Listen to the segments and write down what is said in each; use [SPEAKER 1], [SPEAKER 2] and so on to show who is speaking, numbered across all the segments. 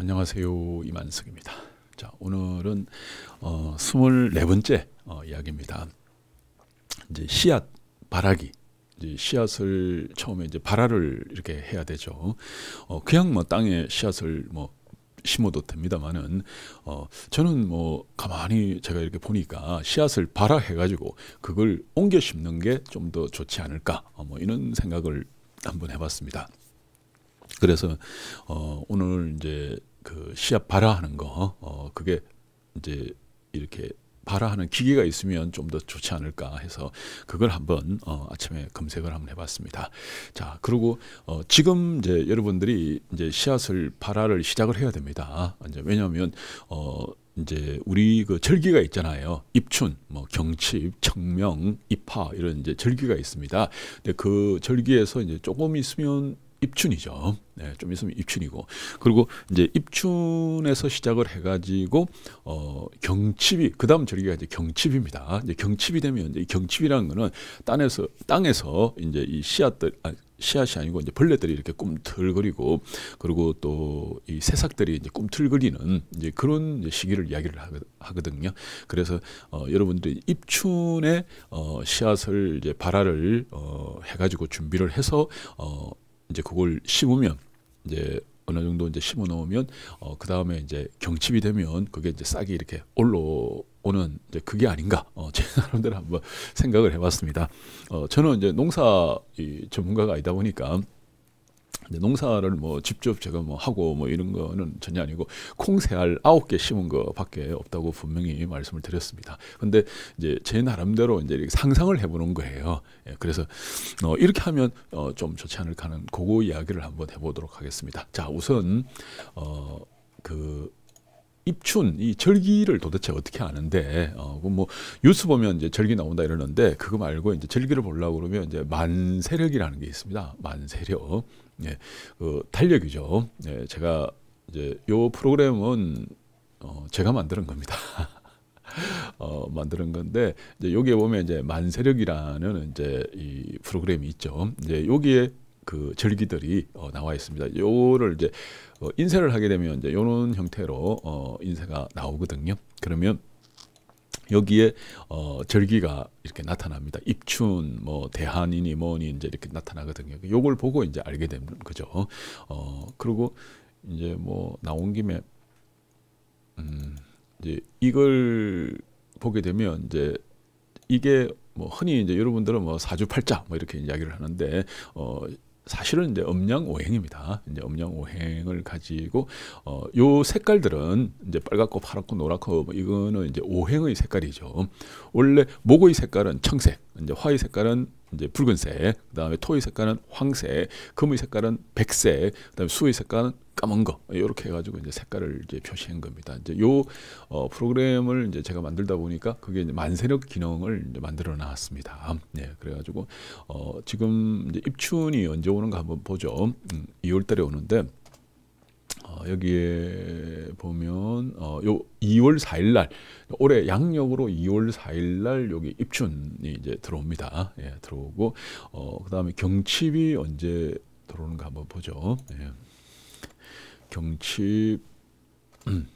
[SPEAKER 1] 안녕하세요 이만석입니다. 자 오늘은 어, 24번째 어, 이야기입니다. 이제 씨앗 바라기 이제 씨앗을 처음에 이제 발화를 이렇게 해야 되죠. 어, 그냥 뭐 땅에 씨앗을 뭐 심어도 됩니다만은 어, 저는 뭐 가만히 제가 이렇게 보니까 씨앗을 발화해 가지고 그걸 옮겨 심는 게 좀 더 좋지 않을까 어, 뭐 이런 생각을 한번 해봤습니다. 그래서 어 오늘 이제 그 시합 발화하는 거어 그게 이제 이렇게 발화하는 기계가 있으면 좀 더 좋지 않을까 해서 그걸 한번 어, 아침에 검색을 한번 해봤습니다. 자 그리고 어, 지금 이제 여러분들이 이제 씨앗을 발화를 시작을 해야 됩니다. 이제 왜냐하 어, 이제 우리 그 절기가 있잖아요. 입춘, 뭐 경칩, 청명, 입하 이런 이제 절기가 있습니다. 근데 그 절기에서 이제 조금 있으면 입춘이죠. 네, 좀 있으면 입춘이고 그리고 이제 입춘에서 시작을 해가지고 어 경칩이 그다음 저리가 이제 경칩입니다. 이제 경칩이 되면 이제 경칩이라는 거는 땅에서 땅에서 이제 이 씨앗들 아, 씨앗이 아니고 이제 벌레들이 이렇게 꿈틀거리고 그리고 또이 새싹들이 이제 꿈틀거리는 이제 그런 이제 시기를 이야기를 하거든요. 그래서 어, 여러분들이 입춘에 어, 씨앗을 이제 발화를 어, 해가지고 준비를 해서 어, 이제 그걸 심으면 이제 어느 정도 이제 심어 놓으면 어, 그 다음에 이제 경칩이 되면 그게 이제 싹이 이렇게 올라오는 이제 그게 아닌가 어, 제 나름대로 한번 생각을 해봤습니다. 어, 저는 이제 농사 이 전문가가 아니다 보니까 농사를 뭐 직접 제가 뭐 하고 뭐 이런 거는 전혀 아니고 콩새알 아홉 개 심은 거밖에 없다고 분명히 말씀을 드렸습니다. 근데 이제 제 나름대로 이제 상상을 해보는 거예요. 예, 그래서 어, 이렇게 하면 어, 좀 좋지 않을까 하는 고거 이야기를 한번 해보도록 하겠습니다. 자 우선 어, 그 입춘 이 절기를 도대체 어떻게 아는데 어 뭐 뉴스 보면 이제 절기 나온다 이러는데 그거 말고 이제 절기를 보려고 그러면 이제 만세력이라는 게 있습니다. 만세력 예, 그 달력이죠. 예, 제가 이제 요 프로그램은 어, 제가 만드는 겁니다. 어, 만드는 건데 이제 여기에 보면 이제 만세력이라는 이제 이 프로그램이 있죠. 이제 여기에 그 절기들이 어, 나와 있습니다. 요를 거 이제 어, 인쇄를 하게 되면 이제 요런 형태로 어, 인쇄가 나오거든요. 그러면 여기에 어 절기가 이렇게 나타납니다. 입춘, 뭐 대한이니 뭐니 이제 이렇게 나타나거든요. 요걸 보고 이제 알게 되는 거죠. 어 그리고 이제 뭐 나온 김에 음 이제 이걸 보게 되면 이제 이게 뭐 흔히 이제 여러분들은 뭐 사주팔자 뭐 이렇게 이야기를 하는데 어 사실은 이제 음양 오행입니다. 이제 음양 오행을 가지고 어, 요 색깔들은 이제 빨갛고 파랗고 노랗고 뭐 이거는 이제 오행의 색깔이죠. 원래 목의 색깔은 청색, 이제 화의 색깔은 이제 붉은색, 그다음에 토의 색깔은 황색, 금의 색깔은 백색, 그다음에 수의 색깔은 까만 거 이렇게 해가지고 이제 색깔을 이제 표시한 겁니다. 이제 요 어, 프로그램을 이제 제가 만들다 보니까 그게 이제 만세력 기능을 이제 만들어 놨습니다. 네, 그래가지고 어, 지금 이제 입춘이 언제 오는가 한번 보죠. 음, 2월달에 오는데 어, 여기에 보면 어, 요 2월 4일 날 올해 양력으로 2월 4일 날 여기 입춘이 이제 들어옵니다. 예, 들어오고 어, 그다음에 경칩이 언제 들어오는가 한번 보죠. 예. 경칩 음,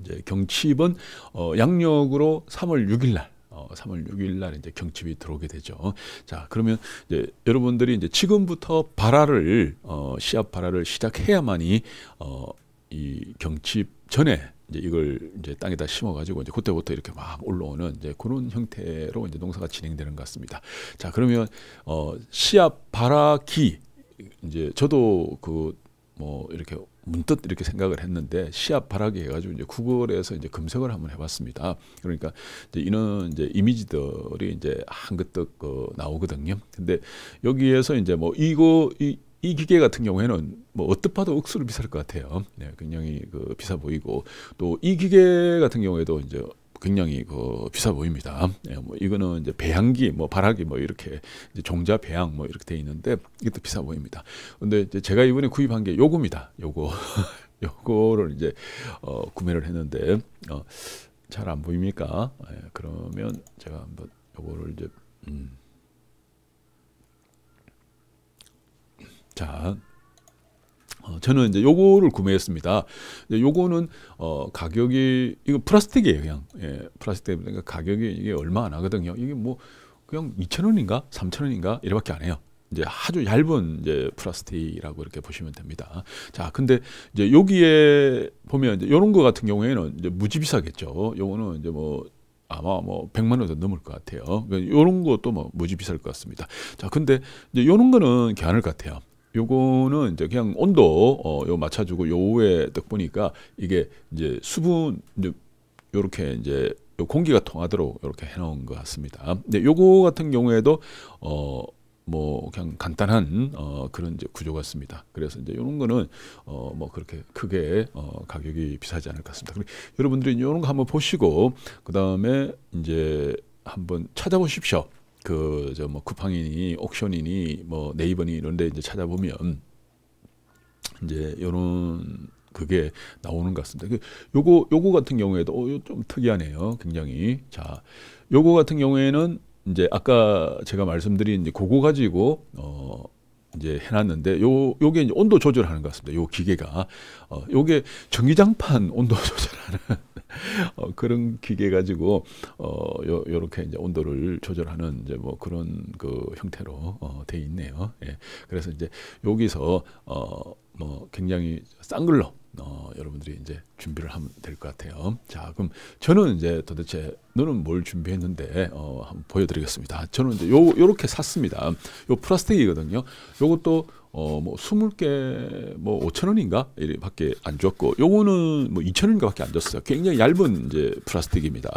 [SPEAKER 1] 이제 경칩은 어, 양력으로 3월 6일 날 어, 3월 6일 날 이제 경칩이 들어오게 되죠. 자, 그러면 이제 여러분들이 이제 지금부터 발화를 어, 시합 발화를 시작해야만이 어, 이 경칩 전에 이제 이걸 이제 땅에다 심어가지고 이제 그때부터 이렇게 막 올라오는 이제 그런 형태로 이제 농사가 진행되는 것 같습니다. 자, 그러면 어, 시합 발화기 이제 저도 그뭐 이렇게 문득 이렇게 생각을 했는데 시합 바라기 해가지고 이제 구글에서 이제 검색을 한번 해봤습니다. 그러니까 이제 이런 이제 이미지들이 이제 한그떡 그 나오거든요. 근데 여기에서 이제 뭐 이거 이, 이 기계 같은 경우에는 뭐 어떻 봐도 억수로 비쌀 것 같아요. 네, 굉장히 그 비싸 보이고 또 이 기계 같은 경우에도 이제 굉장히 그 비싸 보입니다. 예, 뭐 이거는 이제 배양기, 뭐 발화기, 뭐 이렇게 종자 배양 뭐 이렇게 돼 있는데 이것도 비싸 보입니다. 근데 제가 이번에 구입한 게 요겁니다. 요거, 요거를 이제 어, 구매를 했는데 어, 잘안 보입니까? 예, 그러면 제가 한번 요거를 이제 음. 자. 어, 저는 이제 요거를 구매했습니다. 요거는 어, 가격이 이거 플라스틱이에요, 그냥 예, 플라스틱 그러니까 가격이 이게 얼마 안 하거든요. 이게 뭐 그냥 2 0 0 0 원인가, 3 0 0 0 원인가 이래밖에 안 해요. 이제 아주 얇은 이제 플라스틱이라고 이렇게 보시면 됩니다. 자, 근데 이제 여기에 보면 이제 이런 거 같은 경우에는 이제 무지 비싸겠죠. 요거는 이제 뭐 아마 뭐 100만 원도 넘을 것 같아요. 그러니까 요런 것도 뭐 무지 비쌀 것 같습니다. 자, 근데 이제 요런 거는 괜찮을 것 같아요. 요거는 이제 그냥 온도 어, 요 맞춰주고 요 위에 딱 보니까 이게 이제 수분 이제 요렇게 이제 요 공기가 통하도록 이렇게 해놓은 것 같습니다. 근데 요거 같은 경우에도 어 뭐 그냥 간단한 어 그런 이제 구조 같습니다. 그래서 이제 요런 거는 어 뭐 그렇게 크게 어 가격이 비싸지 않을 것 같습니다. 그리고 여러분들이 요런거 한번 보시고 그 다음에 이제 한번 찾아보십시오. 그저뭐 쿠팡이니 옥션이니 뭐 네이버니 이런데 이제 찾아보면 이제 요런 그게 나오는 것 같습니다. 그 요거 요거 같은 경우에도 어, 좀 특이하네요. 굉장히 자 요거 같은 경우에는 이제 아까 제가 말씀드린 이제 그거 가지고 어 이제 해놨는데 요 요게 이제 온도 조절하는 것 같습니다. 요 기계가 어 요게 전기장판 온도 조절하는 어, 그런 기계 가지고 어, 요, 요렇게 이제 온도를 조절하는 이제 뭐 그런 그 형태로 어, 돼 있네요. 예. 그래서 이제 여기서 어, 뭐 굉장히 싼 걸로 어, 여러분들이 이제 준비를 하면 될 것 같아요. 자, 그럼 저는 이제 도대체 너는 뭘 준비했는데 어, 한번 보여드리겠습니다. 저는 이제 요 요렇게 샀습니다. 요 플라스틱이거든요. 요것도 어뭐 스물 개 뭐 오천 원인가 이밖에 안 줬고 요거는 뭐 이천 원인가밖에 안 줬어요. 굉장히 얇은 이제 플라스틱입니다.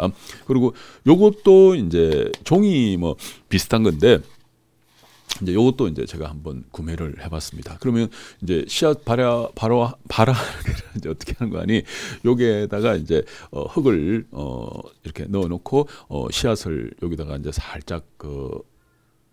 [SPEAKER 1] 그리고 요것도 이제 종이 뭐 비슷한 건데 이제 요것도 이제 제가 한번 구매를 해봤습니다. 그러면 이제 씨앗 발아 바로 발아 이제 어떻게 하는 거 아니? 여기에다가 이제 어, 흙을 어 이렇게 넣어놓고 어 씨앗을 여기다가 이제 살짝 그그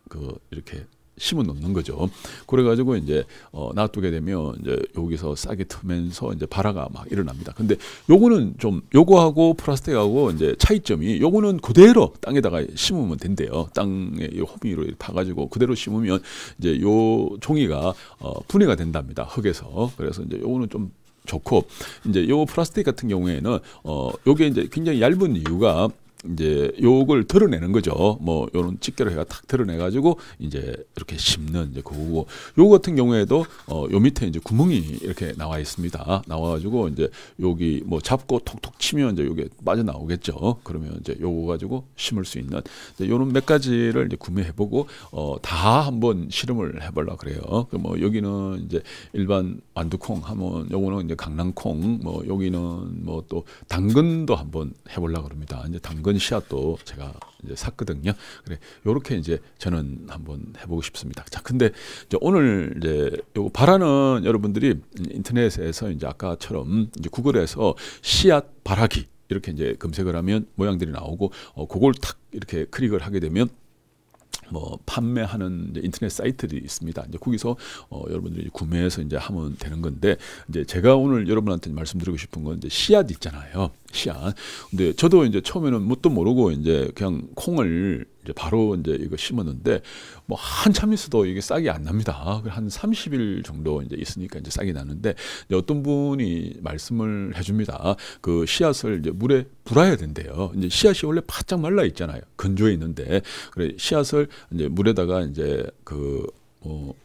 [SPEAKER 1] 그 이렇게 심어 놓는 거죠. 그래가지고 이제 어, 놔두게 되면 이제 여기서 싹이 트면서 이제 발화가 막 일어납니다. 근데 요거는 좀 요거하고 플라스틱하고 이제 차이점이 요거는 그대로 땅에다가 심으면 된대요. 땅에 호미로 파가지고 그대로 심으면 이제 요 종이가 어, 분해가 된답니다. 흙에서 그래서 이제 요거는 좀 좋고 이제 요 플라스틱 같은 경우에는 어 요게 이제 굉장히 얇은 이유가 이제 욕을 드러내는 거죠. 뭐 요런 집게로 해가 탁 드러내 가지고 이제 이렇게 심는 이제 그거고 요 같은 경우에도 어 요 밑에 이제 구멍이 이렇게 나와 있습니다. 나와 가지고 이제 여기 뭐 잡고 톡톡 치면 이제 요게 빠져나오겠죠. 그러면 이제 요거 가지고 심을 수 있는 이제 요런 몇 가지를 이제 구매해 보고 어 다 한번 실험을 해 보려 그래요. 그뭐 여기는 이제 일반 완두콩 하면 요거는 이제 강낭콩 뭐 여기는 뭐 또 당근도 한번 해 보려 그럽니다. 이제 당근 이번 씨앗도 제가 이제 샀거든요. 그래 요렇게 이제 저는 한번 해보고 싶습니다. 자, 근데 이제 오늘 이제 요 바라는 여러분들이 인터넷에서 이제 아까처럼 이제 구글에서 씨앗 바라기 이렇게 이제 검색을 하면 모양들이 나오고 어, 그걸 탁 이렇게 클릭을 하게 되면 뭐 판매하는 인터넷 사이트들이 있습니다. 이제 거기서 어, 여러분들이 구매해서 이제 하면 되는 건데 이제 제가 오늘 여러분한테 말씀드리고 싶은 건 이제 씨앗 있잖아요. 씨앗. 근데 저도 이제 처음에는 뭣도 모르고 이제 그냥 콩을 이제 바로 이제 이거 심었는데 뭐 한참 있어도 이게 싹이 안 납니다. 한 30일 정도 이제 있으니까 이제 싹이 나는데 이제 어떤 분이 말씀을 해줍니다. 그 씨앗을 이제 물에 불어야 된대요. 이제 씨앗이 원래 바짝 말라 있잖아요. 건조해 있는데 그래 씨앗을 이제 물에다가 이제 그 뭐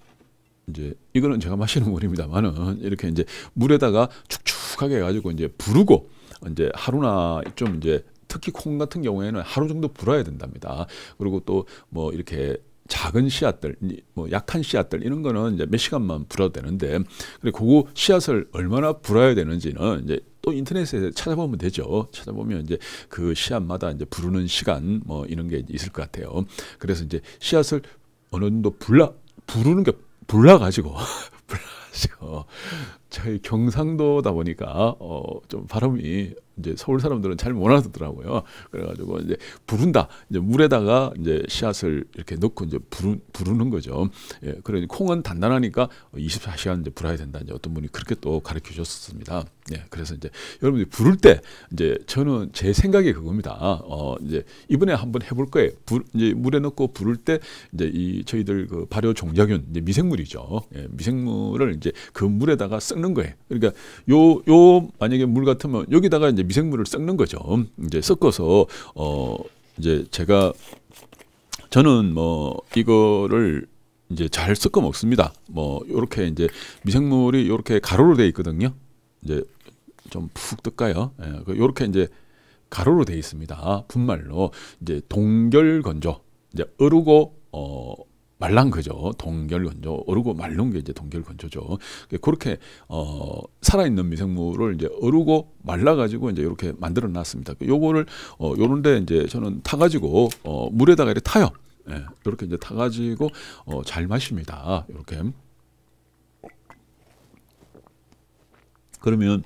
[SPEAKER 1] 이제 이거는 제가 마시는 물입니다만은 이렇게 이제 물에다가 축축하게 해가지고 이제 부르고 이제 하루나 좀 이제 특히 콩 같은 경우에는 하루 정도 불어야 된답니다. 그리고 또 뭐 이렇게 작은 씨앗들, 뭐 약한 씨앗들 이런 거는 이제 몇 시간만 불어도 되는데, 그리고 그 씨앗을 얼마나 불어야 되는지는 이제 또 인터넷에 찾아보면 되죠. 찾아보면 이제 그 씨앗마다 이제 부르는 시간 뭐 이런 게 있을 것 같아요. 그래서 이제 씨앗을 어느 정도 불라 부르는 게 불라 가지고 불라 가지고 저희 경상도다 보니까 어좀 발음이 이제 서울 사람들은 잘 못 알아듣더라고요. 그래가지고 이제 부른다 이제 물에다가 이제 씨앗을 이렇게 넣고 이제 부르, 부르는 거죠. 예, 그러니 콩은 단단하니까 24시간 이제 불어야 된다. 이제 어떤 분이 그렇게 또 가르쳐 주셨습니다. 예, 그래서 이제 여러분들이 부를 때 이제 저는 제 생각이 그겁니다. 어 이제 이번에 한번 해볼 거예요. 부, 이제 물에 넣고 부를 때 이제 이 저희들 그 발효 종자균 이제 미생물이죠. 예, 미생물을 이제 그 물에다가 쓴 썩는 거예요. 그러니까 요 요 만약에 물 같으면 여기다가 이제 미생물을 섞는 거죠. 이제 섞어서 어 이제 제가 저는 뭐 이거를 이제 잘 섞어 먹습니다. 뭐 요렇게 이제 미생물이 요렇게 가로로 돼 있거든요. 이제 좀푹 뜰까요? 예, 그 요렇게 이제 가로로 돼 있습니다. 분말로 이제 동결 건조, 이제 어르고 어 말랑거죠. 동결건조. 어르고 말른 게 이제 동결건조죠. 그렇게 어 살아있는 미생물을 이제 어르고 말라 가지고 이제 이렇게 만들어 놨습니다. 그 요거를 어 요런데 이제 저는 타 가지고 어 물에다가 이렇게 타요. 예. 이렇게 이제 타 가지고 어잘 마십니다. 이렇게 그러면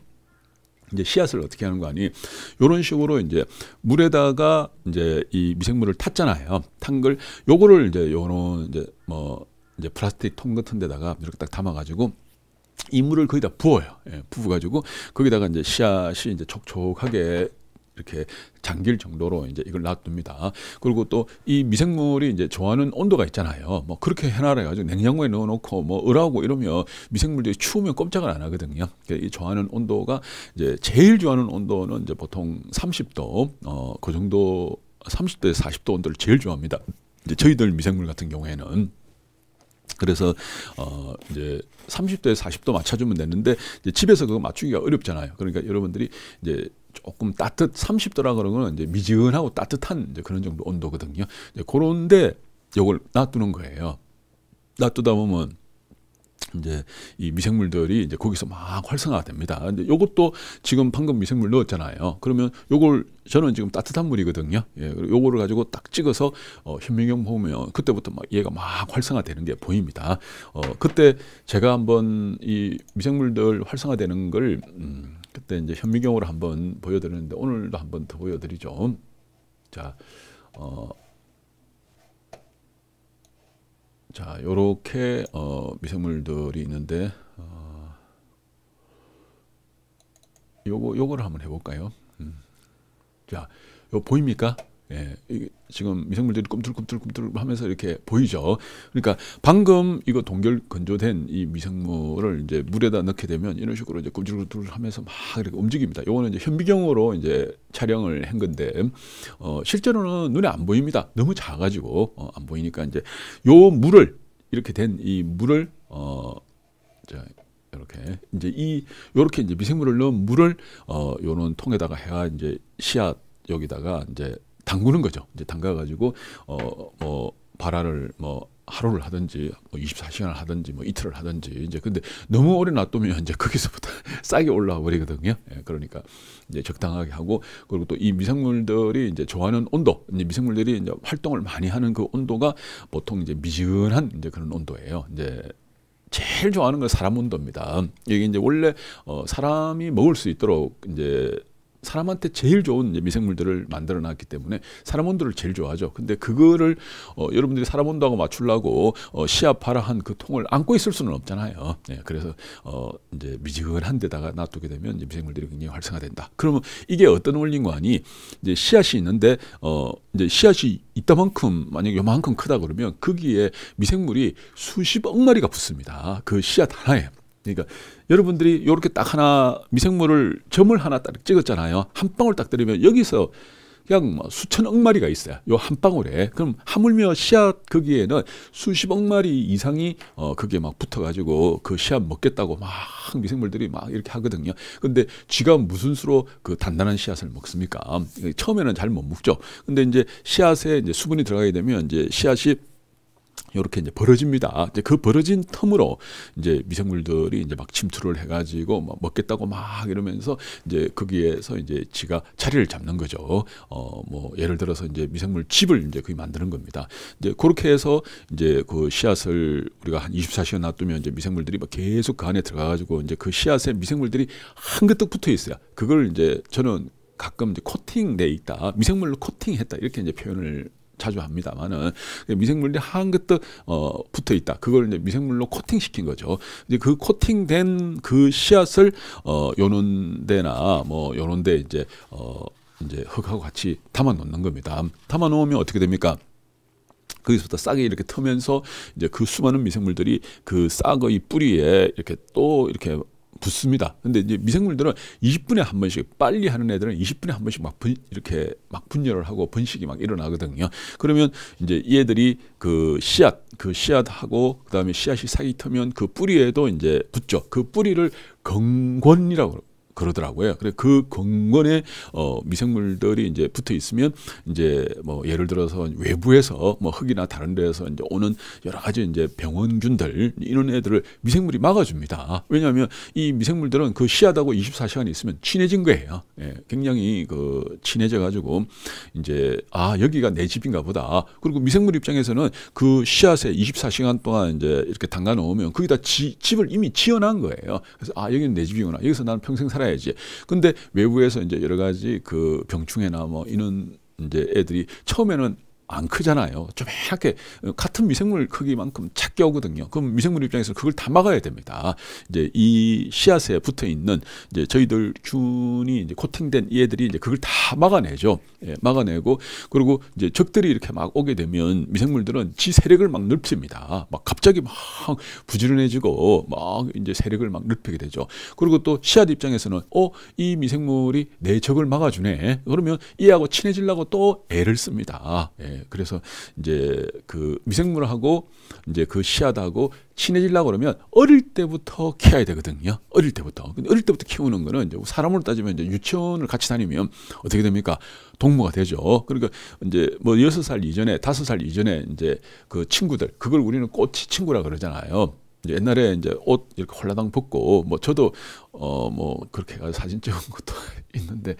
[SPEAKER 1] 이제 씨앗을 어떻게 하는 거 아니 이런 식으로 이제 물에다가 이제 이 미생물을 탔잖아요. 탄 걸 요거를 이제 요런 이제 뭐 이제 플라스틱 통 같은 데다가 이렇게 딱 담아 가지고 이물을 거의 다 부어요. 예, 부어가지고 거기다가 이제 씨앗이 이제 촉촉하게 이렇게 잠길 정도로 이제 이걸 놔둡니다. 그리고 또 이 미생물이 이제 좋아하는 온도가 있잖아요. 뭐 그렇게 해놔라 가지고 냉장고에 넣어놓고 뭐 으라고 이러면 미생물들이 추우면 꼼짝을 안 하거든요. 그러니까 이 좋아하는 온도가 이제 제일 좋아하는 온도는 이제 보통 30도 어 그 정도 30도에서 40도 온도를 제일 좋아합니다. 이제 저희들 미생물 같은 경우에는 그래서 어 이제 30도에 40도 맞춰주면 되는데 집에서 그거 맞추기가 어렵잖아요. 그러니까 여러분들이 이제 조금 따뜻 30도라 그러면 이제 미지근하고 따뜻한 이제 그런 정도 온도거든요. 이제 그런데 이걸 놔두는 거예요. 놔두다 보면 이제 이 미생물들이 이제 거기서 막 활성화됩니다. 이제 요것도 지금 방금 미생물 넣었잖아요. 그러면 요걸 저는 지금 따뜻한 물이거든요. 예, 요거를 가지고 딱 찍어서 어, 현미경 보면 그때부터 막 얘가 막 활성화되는 게 보입니다. 어, 그때 제가 한번 이 미생물들 활성화되는 걸 음, 그때 이제 현미경으로 한번 보여드렸는데 오늘도 한번 더 보여드리죠. 자, 어, 자, 요렇게 어, 미생물들이 있는데 어, 요거 요거를 한번 해볼까요? 음. 자, 요 보입니까? 예, 이게 지금 미생물들이 꿈틀꿈틀꿈틀 하면서 이렇게 보이죠. 그러니까 방금 이거 동결 건조된 이 미생물을 이제 물에다 넣게 되면 이런 식으로 이제 꿈틀꿈틀 하면서 막 이렇게 움직입니다. 요거는 이제 현미경으로 이제 촬영을 한 건데 어, 실제로는 눈에 안 보입니다. 너무 작아지고 가 어, 안 보이니까 이제 요 물을 이렇게 된 이 물을 어, 자, 이렇게 이제 이 요렇게 이제 미생물을 넣은 물을 어 요런 통에다가 해가 이제 씨앗 여기다가 이제 담그는 거죠. 이제 담가가지고 어 뭐 발화를 뭐 하루를 하든지 뭐 24시간을 하든지 뭐 이틀을 하든지 이제 근데 너무 오래 놔두면 이제 거기서부터 싸게 올라와 버리거든요. 예, 그러니까 이제 적당하게 하고 그리고 또 이 미생물들이 이제 좋아하는 온도, 이제 미생물들이 이제 활동을 많이 하는 그 온도가 보통 이제 미지근한 이제 그런 온도예요. 이제 제일 좋아하는 건 사람 온도입니다. 이게 이제 원래 어 사람이 먹을 수 있도록 이제 사람한테 제일 좋은 미생물들을 만들어 놨기 때문에 사람 온도를 제일 좋아하죠. 근데 그거를 어, 여러분들이 사람 온도하고 맞추려고 어, 시합하라 한그 통을 안고 있을 수는 없잖아요. 네, 그래서 어, 이제 미지근한 데다가 놔두게 되면 이제 미생물들이 굉장히 활성화된다. 그러면 이게 어떤 원리인가니 이제 씨앗이 있는데 어, 이제 씨앗이 있다만큼 만약에 요만큼 크다 그러면 거기에 미생물이 수십억 마리가 붙습니다. 그 씨앗 하나에. 그러니까 여러분들이 이렇게 딱 하나 미생물을 점을 하나 딱 찍었잖아요. 한 방울 딱 때리면 여기서 그냥 뭐 수천억 마리가 있어요. 요 한 방울에. 그럼 하물며 씨앗 거기에는 수십억 마리 이상이 어 그게 막 붙어가지고 그 씨앗 먹겠다고 막 미생물들이 막 이렇게 하거든요. 근데 쥐가 무슨 수로 그 단단한 씨앗을 먹습니까? 처음에는 잘 못 먹죠. 근데 이제 씨앗에 이제 수분이 들어가게 되면 이제 씨앗이 이렇게 이제 벌어집니다. 이제 그 벌어진 틈으로 이제 미생물들이 이제 막 침투를 해가지고 막 뭐 먹겠다고 막 이러면서 이제 거기에서 이제 지가 자리를 잡는 거죠. 어 뭐 예를 들어서 이제 미생물 집을 이제 거 만드는 겁니다. 이제 그렇게 해서 이제 그 씨앗을 우리가 한 24시간 놔두면 이제 미생물들이 막 계속 그 안에 들어가가지고 이제 그 씨앗에 미생물들이 한가득 붙어 있어요. 그걸 이제 저는 가끔 이제 코팅돼 있다 미생물로 코팅했다 이렇게 이제 표현을 자주 합니다만은 그러니까 미생물들이 한 것도 어, 붙어 있다. 그걸 이제 미생물로 코팅시킨 거죠. 이제 그 코팅된 그 씨앗을 어, 요런데나 뭐 요런데 이제 어, 이제 흙하고 같이 담아 놓는 겁니다. 담아 놓으면 어떻게 됩니까? 거기서부터 싹이 이렇게 터면서 이제 그 수많은 미생물들이 그 싹의 뿌리에 이렇게 또 이렇게 붙습니다. 근데 이제 미생물들은 20분에 한 번씩 빨리 하는 애들은 20분에 한 번씩 막 분, 이렇게 막 분열을 하고 번식이 막 일어나거든요. 그러면 이제 얘들이 그 씨앗 그 씨앗하고 그다음에 씨앗이 사기 터면 그 뿌리에도 이제 붙죠. 그 뿌리를 건권이라고 그러더라고요. 그래 그 경건에 어, 미생물들이 이제 붙어 있으면 이제 뭐 예를 들어서 외부에서 뭐 흙이나 다른 데서 이제 오는 여러 가지 이제 병원균들 이런 애들을 미생물이 막아줍니다. 왜냐하면 이 미생물들은 그 씨앗하고 24시간 있으면 친해진 거예요. 예, 굉장히 그 친해져 가지고 이제 아 여기가 내 집인가 보다. 그리고 미생물 입장에서는 그 씨앗에 24시간 동안 이제 이렇게 담가 놓으면 거기다 지, 집을 이미 지어놓은 거예요. 그래서 아 여기는 내 집이구나. 여기서 나는 평생 살아 살아야지. 근데 외부에서 이제 여러 가지 그 병충해나 뭐 이런 이제 애들이 처음에는 안 크잖아요. 좀맣게 어, 같은 미생물 크기만큼 작게 오거든요. 그럼 미생물 입장에서 는 그걸 다 막아야 됩니다. 이제 이 씨앗에 붙어 있는 이제 저희들 균이 이제 코팅된 얘들이 이제 그걸 다 막아내죠. 예, 막아내고 그리고 이제 적들이 이렇게 막 오게 되면 미생물들은 지 세력을 막 넓힙니다. 막 갑자기 막 부지런해지고 막 이제 세력을 막 넓히게 되죠. 그리고 또 씨앗 입장에서는 어이 미생물이 내 적을 막아주네. 그러면 이하고 친해지려고 또 애를 씁니다. 예. 그래서 이제 그 미생물하고 이제 그 씨앗하고 친해지려고 그러면 어릴 때부터 키워야 되거든요. 어릴 때부터. 근데 어릴 때부터 키우는 거는 이제 사람으로 따지면 이제 유치원을 같이 다니면 어떻게 됩니까? 동무가 되죠. 그러니까 이제 뭐 여섯 살 이전에 다섯 살 이전에 이제 그 친구들 그걸 우리는 꽃이 친구라 그러잖아요. 이제 옛날에 이제 옷 이렇게 홀라당 벗고 뭐 저도 어 뭐 그렇게 가지 사진 찍은 것도 있는데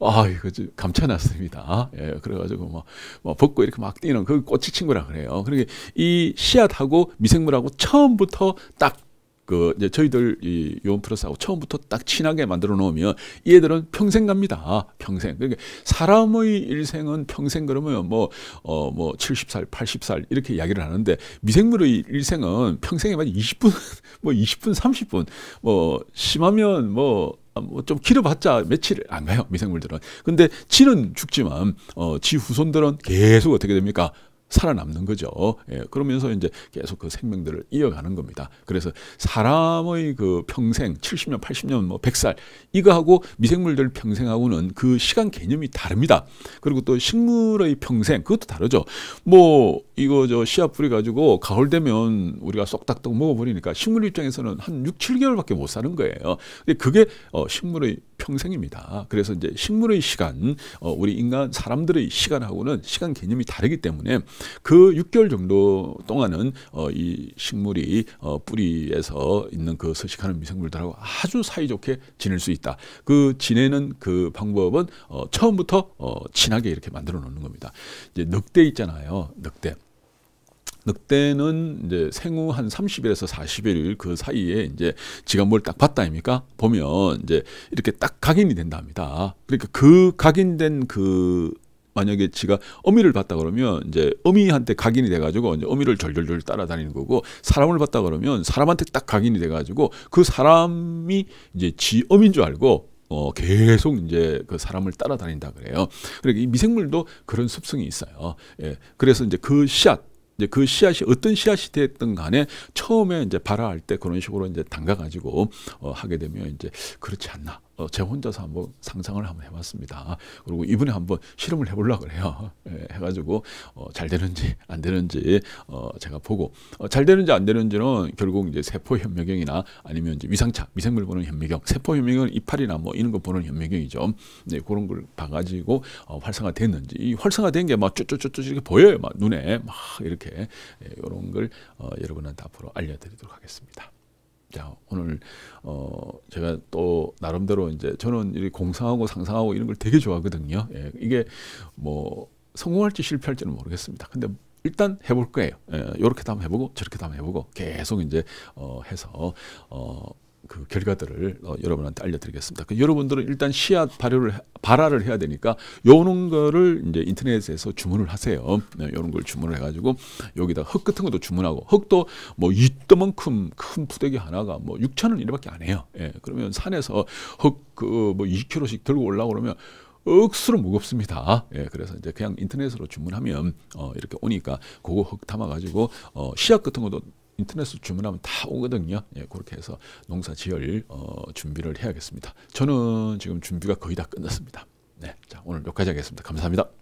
[SPEAKER 1] 아 이거 좀 감춰놨습니다. 예, 그래가지고 뭐, 뭐 벗고 이렇게 막 뛰는 그 꽃이 친구라 그래요. 그러게 그러니까 이 씨앗하고 미생물하고 처음부터 딱 그 이제 저희들 이 요원 프로스하고 처음부터 딱 친하게 만들어 놓으면 이애들은 평생 갑니다. 평생. 그러니까 사람의 일생은 평생 그러면 뭐 어뭐 70살, 80살 이렇게 이야기를 하는데 미생물의 일생은 평생에 만 20분 뭐 20분, 30분 뭐 심하면 뭐 어, 뭐좀 길어봤자 며칠 안 아, 가요 미생물들은. 근데 지는 죽지만 어, 지 후손들은 계속 어떻게 됩니까? 살아남는 거죠. 예, 그러면서 이제 계속 그 생명들을 이어가는 겁니다. 그래서 사람의 그 평생 70년, 80년, 뭐 100살 이거하고 미생물들 평생하고는 그 시간 개념이 다릅니다. 그리고 또 식물의 평생 그것도 다르죠. 뭐 이거 저 씨앗 뿌리 가지고 가을 되면 우리가 쏙닥딱 먹어버리니까 식물 입장에서는 한 6, 7개월밖에 못 사는 거예요. 근데 그게 어, 식물의 평생입니다. 그래서 이제 식물의 시간, 어, 우리 인간 사람들의 시간하고는 시간 개념이 다르기 때문에 그 6개월 정도 동안은 어, 이 식물이 어, 뿌리에서 있는 그 서식하는 미생물들하고 아주 사이좋게 지낼 수 있다. 그 지내는 그 방법은 어, 처음부터 어, 친하게 이렇게 만들어 놓는 겁니다. 이제 늑대 있잖아요. 늑대. 늑대는 이제 생후 한 30일에서 40일 그 사이에 이제 지가 뭘 딱 봤다 아닙니까? 보면 이제 이렇게 딱 각인이 된답니다. 그러니까 그 각인된 그 만약에 지가 어미를 봤다 그러면 이제 어미한테 각인이 돼가지고 이제 어미를 절절절 따라다니는 거고 사람을 봤다 그러면 사람한테 딱 각인이 돼가지고 그 사람이 이제 지 어미인 줄 알고 어 계속 이제 그 사람을 따라다닌다 그래요. 그러니까 이 미생물도 그런 습성이 있어요. 예. 그래서 이제 그씨 이제 그 씨앗이 어떤 씨앗이 됐든 간에 처음에 이제 발화할 때 그런 식으로 이제 담가 가지고 어, 하게 되면 이제 그렇지 않나 어, 제 혼자서 한번 상상을 한번 해봤습니다. 그리고 이번에 한번 실험을 해보려고 그래요. 예, 해가지고 어, 잘 되는지 안 되는지 어, 제가 보고 어, 잘 되는지 안 되는지는 결국 이제 세포 현미경이나 아니면 이제 위상차 미생물 보는 현미경, 세포 현미경은 이파리나 뭐 이런 거 보는 현미경이죠. 네, 그런 걸 봐가지고 어, 활성화됐는지 이 활성화된 게 막 쭈쭈쭈쭈 이렇게 보여요. 막 눈에 막 이렇게 예, 이런 걸 어, 여러분한테 앞으로 알려드리도록 하겠습니다. 자 오늘 어 제가 또 나름대로 이제 저는 이 공상하고 상상하고 이런 걸 되게 좋아하거든요. 예, 이게 뭐 성공할지 실패할지는 모르겠습니다. 근데 일단 해볼 거예요. 이렇게 예, 한번 해보고 저렇게 한번 해보고 계속 이제 어, 해서 어, 그 결과들을 어, 여러분한테 알려드리겠습니다. 그 여러분들은 일단 씨앗 발효를 발화를 해야 되니까 요런 거를 이제 인터넷에서 주문을 하세요. 네, 요런 걸 주문을 해가지고 여기다 흙 같은 것도 주문하고 흙도 뭐 이따만큼 큰 부대기 하나가 뭐 6천 원 이래밖에 안 해요. 예, 그러면 산에서 흙 그 뭐 2kg씩 들고 올라 그러면 억수로 무겁습니다. 예, 그래서 이제 그냥 인터넷으로 주문하면 어, 이렇게 오니까 그거 흙 담아가지고 어, 씨앗 같은 것도 인터넷으로 주문하면 다 오거든요. 예, 그렇게 해서 농사 지을 어, 준비를 해야겠습니다. 저는 지금 준비가 거의 다 끝났습니다. 네, 자 오늘 여기까지 하겠습니다. 감사합니다.